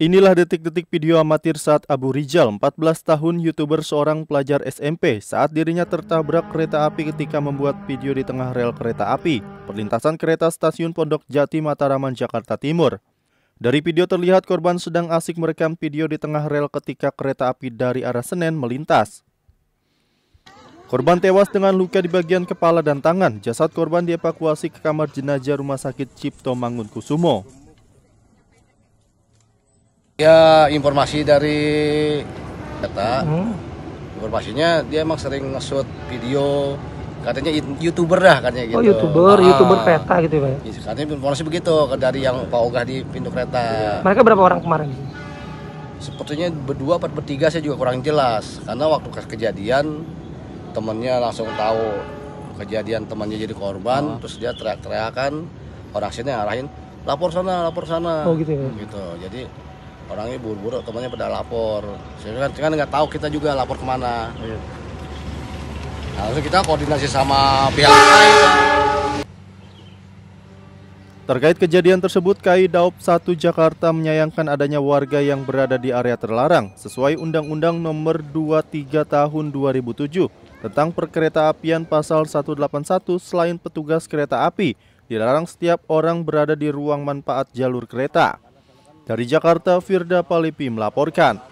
Inilah detik-detik video amatir saat Abu Rijal, 14 tahun youtuber seorang pelajar SMP, saat dirinya tertabrak kereta api ketika membuat video di tengah rel kereta api, perlintasan kereta stasiun Pondok Jati Mataraman, Jakarta Timur. Dari video terlihat korban sedang asik merekam video di tengah rel ketika kereta api dari arah Senen melintas. Korban tewas dengan luka di bagian kepala dan tangan. Jasad korban dievakuasi ke kamar jenazah Rumah Sakit Cipto Mangunkusumo. Ya informasi dari kata informasinya dia emang sering nge-shoot video katanya youtuber dah katanya oh, gitu. Oh youtuber, ah, youtuber peta gitu ya. ya? Iya, katanya informasi begitu dari yang Pak Ogah di pintu kereta. Iya. Mereka berapa orang kemarin? Sepertinya berdua atau bertiga saya juga kurang jelas karena waktu kejadian temennya langsung tahu kejadian temannya jadi korban, oh. terus dia teriak-teriakan, orang sini arahin lapor sana, lapor sana. Oh gitu ya. Gitu. Jadi orangnya buru-buru temannya pada lapor. sehingga kan, kan nggak tahu kita juga lapor kemana. Oh, iya. Nah, langsung kita koordinasi sama pihak lain. Terkait kejadian tersebut, KAI Daop 1 Jakarta menyayangkan adanya warga yang berada di area terlarang sesuai Undang-Undang Nomor 23 Tahun 2007 tentang perkereta apian pasal 181 selain petugas kereta api dilarang setiap orang berada di ruang manfaat jalur kereta. Dari Jakarta, Firda Palipi melaporkan.